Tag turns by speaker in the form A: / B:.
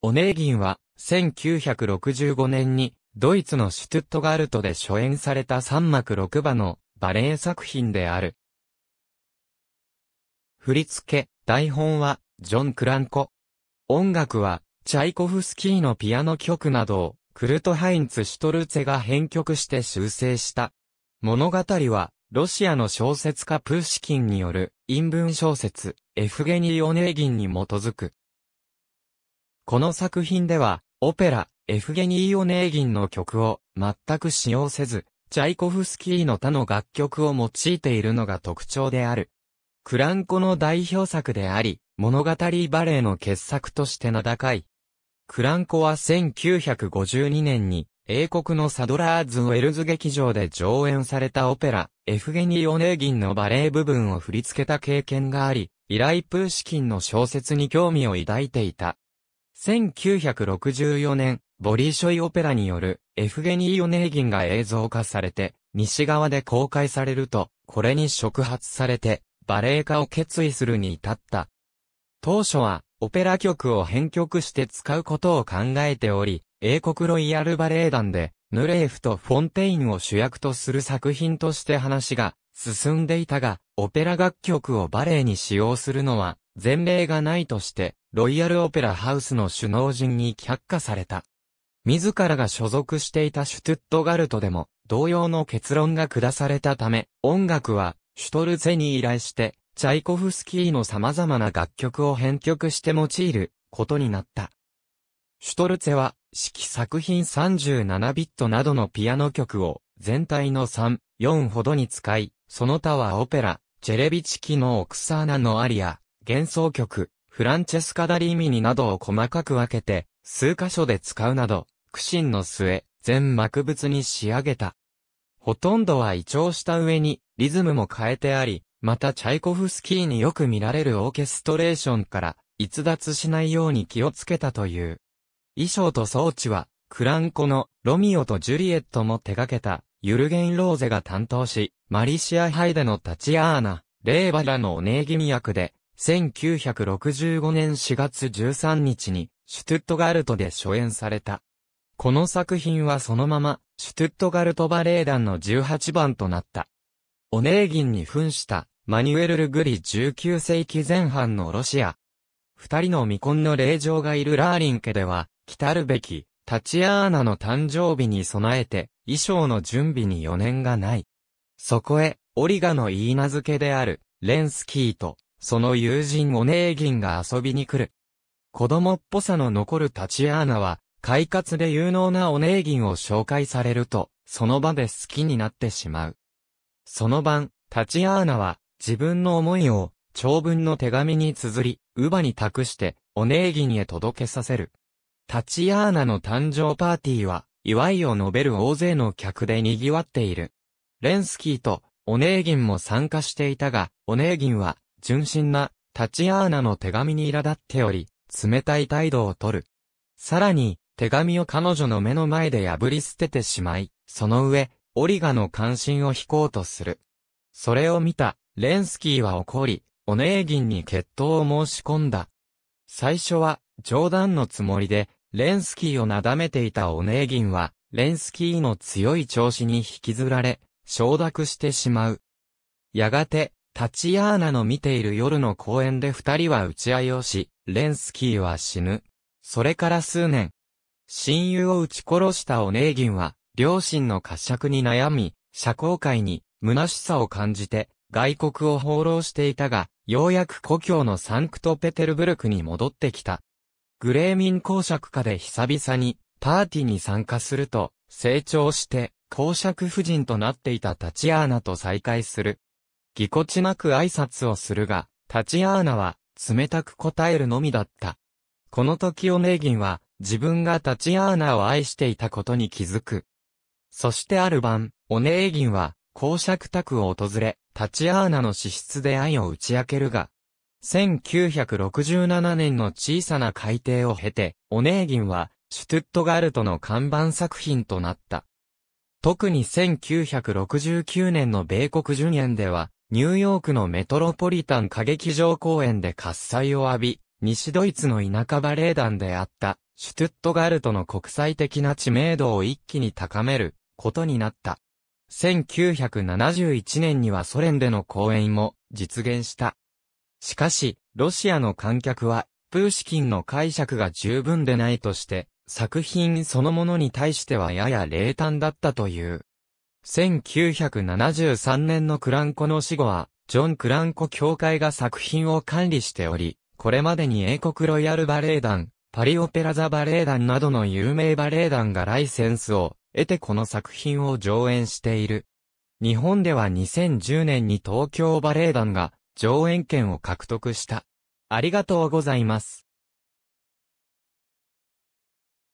A: オネーギンは、1965年に、ドイツのシュトゥットガルトで初演された3幕6場のバレエ作品である。振付、台本は、ジョン・クランコ。音楽は、チャイコフスキーのピアノ曲などを、クルト・ハインツ・シュトルツェが編曲して修正した。物語は、ロシアの小説家プーシキンによる、陰文小説、エフゲニー・オネーギンに基づく。この作品では、オペラ、エフゲニー・オネーギンの曲を全く使用せず、チャイコフスキーの他の楽曲を用いているのが特徴である。クランコの代表作であり、物語バレーの傑作として名高い。クランコは1952年に、英国のサドラーズウェルズ劇場で上演されたオペラ、エフゲニー・オネーギンのバレエ部分を振り付けた経験があり、ライプーシキンの小説に興味を抱いていた。1964年、ボリーショイオペラによるエフゲニー・オネーギンが映像化されて、西側で公開されると、これに触発されて、バレエ化を決意するに至った。当初は、オペラ曲を編曲して使うことを考えており、英国ロイヤルバレエ団で、ヌレーフとフォンテインを主役とする作品として話が進んでいたが、オペラ楽曲をバレエに使用するのは前例がないとして、ロイヤルオペラハウスの首脳陣に却下された。自らが所属していたシュトゥットガルトでも、同様の結論が下されたため、音楽は、シュトルツェに依頼して、チャイコフスキーの様々な楽曲を編曲して用いることになった。シュトルツェは、式作品37ビットなどのピアノ曲を全体の3、4ほどに使い、その他はオペラ、チェレビチキのオクサーナのアリア、幻想曲、フランチェスカ・ダリーミニなどを細かく分けて、数箇所で使うなど、苦心の末、全幕物に仕上げた。ほとんどは移調した上に、リズムも変えてあり、またチャイコフスキーによく見られるオーケストレーションから、逸脱しないように気をつけたという。衣装と装置は、クランコのロミオとジュリエットも手掛けた、ユルゲン・ローゼが担当し、マリシア・ハイデのタチアーナ、レーバラのお姉味役で、1965年4月13日に、シュトゥットガルトで初演された。この作品はそのまま、シュトゥットガルトバレエ団の18番となった。オネーギンに扮した、マニュエル・ルグリ19世紀前半のロシア。二人の未婚の霊場がいるラーリン家では、来たるべき、タチアーナの誕生日に備えて、衣装の準備に余念がない。そこへ、オリガの言い名付けである、レンスキーと、その友人オネーギンが遊びに来る。子供っぽさの残るタチアーナは、快活で有能なオネーギンを紹介されると、その場で好きになってしまう。その晩、タチアーナは、自分の思いを、長文の手紙に綴り、乳母に託して、オネーギンへ届けさせる。タチアーナの誕生パーティーは、祝いを述べる大勢の客で賑わっている。レンスキーと、オネーギンも参加していたが、オネーギンは、純真なタチアーナの手紙に苛立っており、冷たい態度をとる。さらに、手紙を彼女の目の前で破り捨ててしまい、その上、オリガの関心を引こうとする。それを見た、レンスキーは怒り、オネーギンに決闘を申し込んだ。最初は、冗談のつもりで、レンスキーをなだめていたオネーギンは、レンスキーの強い調子に引きずられ、承諾してしまう。やがて、タチアーナの見ている夜の公園で二人は打ち合いをし、レンスキーは死ぬ。それから数年、親友を撃ち殺したオネーギンは、両親の呵責に悩み、社交界に虚しさを感じて、外国を放浪していたが、ようやく故郷のサンクトペテルブルクに戻ってきた。グレーミン公爵下で久々に、パーティーに参加すると、成長して、公爵夫人となっていたタチアーナと再会する。ぎこちなく挨拶をするが、タチアーナは、冷たく答えるのみだった。この時オネーギンは、自分がタチアーナを愛していたことに気づく。そしてある晩、オネーギンは、公爵宅を訪れ、タチアーナの資質で愛を打ち明けるが、1967年の小さな改定を経て、オネーギンは、シュトゥットガルトの看板作品となった。特に1969年の米国巡演では、ニューヨークのメトロポリタン歌劇場公演で喝采を浴び、西ドイツの田舎バレエ団であった、シュトゥットガルトの国際的な知名度を一気に高めることになった。1971年にはソ連での公演も実現した。しかし、ロシアの観客は、プーシキンの解釈が十分でないとして、作品そのものに対してはやや冷淡だったという。1973年のクランコの死後は、ジョン・クランコ協会が作品を管理しており、これまでに英国ロイヤルバレエ団、パリオペラザバレエ団などの有名バレエ団がライセンスを得てこの作品を上演している。日本では2010年に東京バレエ団が上演権を獲得した。ありがとうございます。